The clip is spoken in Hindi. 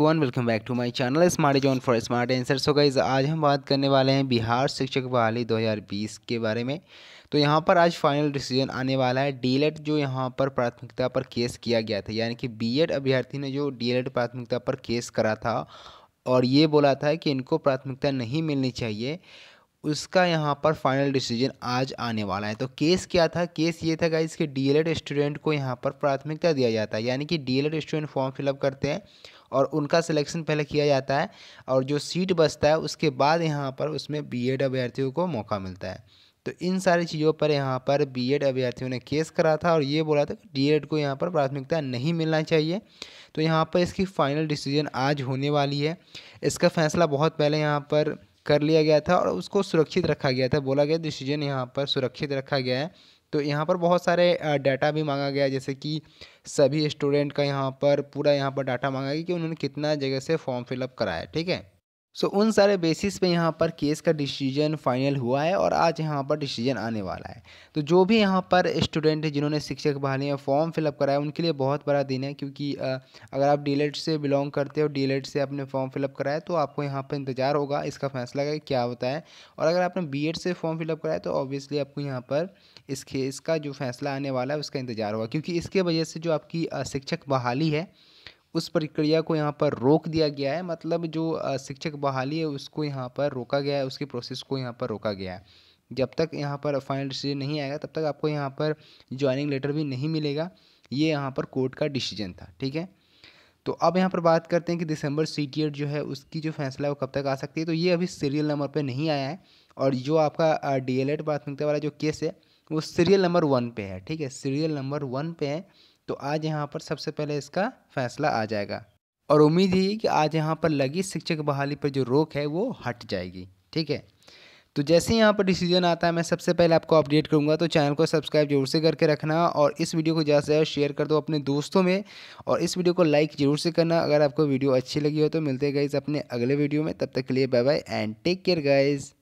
one welcome back to my channel smart zone for smart answer so guys आज हम बात करने वाले हैं बिहार शिक्षक बहाली 2020 के बारे में तो यहाँ पर आज फाइनल डिसीजन आने वाला है डीएलएड e जो यहाँ पर प्राथमिकता पर केस किया गया था यानी कि बीएड अभ्यर्थी ने जो डीएलएड e प्राथमिकता पर केस करा था और ये बोला था कि इनको प्राथमिकता नहीं मिलनी चाहिए उसका यहाँ पर फाइनल डिसीजन आज आने वाला है तो केस क्या था केस ये था गाइज़ कि डीएलएड स्टूडेंट को यहाँ पर प्राथमिकता दिया जाता है यानी कि डीएलएड स्टूडेंट फॉर्म फिलअप करते हैं और उनका सिलेक्शन पहले किया जाता है और जो सीट बचता है उसके बाद यहाँ पर उसमें एड अभ्यर्थियों को मौका मिलता है तो इन सारी चीज़ों पर यहाँ पर एड अभ्यर्थियों ने केस करा था और ये बोला था कि डी को यहाँ पर प्राथमिकता नहीं मिलना चाहिए तो यहाँ पर इसकी फाइनल डिसीजन आज होने वाली है इसका फैसला बहुत पहले यहाँ पर कर लिया गया था और उसको सुरक्षित रखा गया था बोला गया डिसीजन यहाँ पर सुरक्षित रखा गया है तो यहाँ पर बहुत सारे डाटा भी मांगा गया जैसे कि सभी स्टूडेंट का यहाँ पर पूरा यहाँ पर डाटा मांगा गया कि उन्होंने कितना जगह से फॉर्म फिलअप कराया ठीक है सो उन सारे बेसिस पे यहाँ पर केस का डिसीजन फाइनल हुआ है और आज यहाँ पर डिसीजन आने वाला है तो जो भी यहाँ पर स्टूडेंट है जिन्होंने शिक्षक बहाली में फॉर्म फिलअप कराया उनके लिए बहुत बड़ा दिन है क्योंकि अगर आप डी e से बिलोंग करते हो डी e से आपने फॉर्म फिलअप कराया तो आपको यहाँ पर इंतजार होगा इसका फैसला का क्या होता है और अगर आपने बी से फॉर्म फिलअप कराया तो ऑब्वियसली आपको यहाँ पर इस का जो फैसला आने वाला है उसका इंतजार होगा क्योंकि इसके वजह से जो आपकी शिक्षक बहाली है उस प्रक्रिया को यहाँ पर रोक दिया गया है मतलब जो शिक्षक बहाली है उसको यहाँ पर रोका गया है उसके प्रोसेस को यहाँ पर रोका गया है जब तक यहाँ पर फाइनल डिसीजन नहीं आएगा तब तक आपको यहाँ पर ज्वाइनिंग लेटर भी नहीं मिलेगा ये यहाँ पर कोर्ट का डिसीजन था ठीक है तो अब यहाँ पर बात करते हैं कि दिसंबर सी जो है उसकी जो फैसला है वो कब तक आ सकती है तो ये अभी सीरियल नंबर पर नहीं आया है और जो आपका डी एल वाला जो केस है वो सीरियल नंबर वन पे है ठीक है सीरियल नंबर वन पे है तो आज यहाँ पर सबसे पहले इसका फैसला आ जाएगा और उम्मीद ही कि आज यहाँ पर लगी शिक्षक बहाली पर जो रोक है वो हट जाएगी ठीक है तो जैसे ही यहाँ पर डिसीजन आता है मैं सबसे पहले आपको अपडेट करूँगा तो चैनल को सब्सक्राइब जरूर से करके रखना और इस वीडियो को ज़्यादा से ज़्यादा शेयर कर दो अपने दोस्तों में और इस वीडियो को लाइक जरूर से करना अगर आपको वीडियो अच्छी लगी हो तो मिलते गाइज अपने अगले वीडियो में तब तक के लिए bye bye and take care guys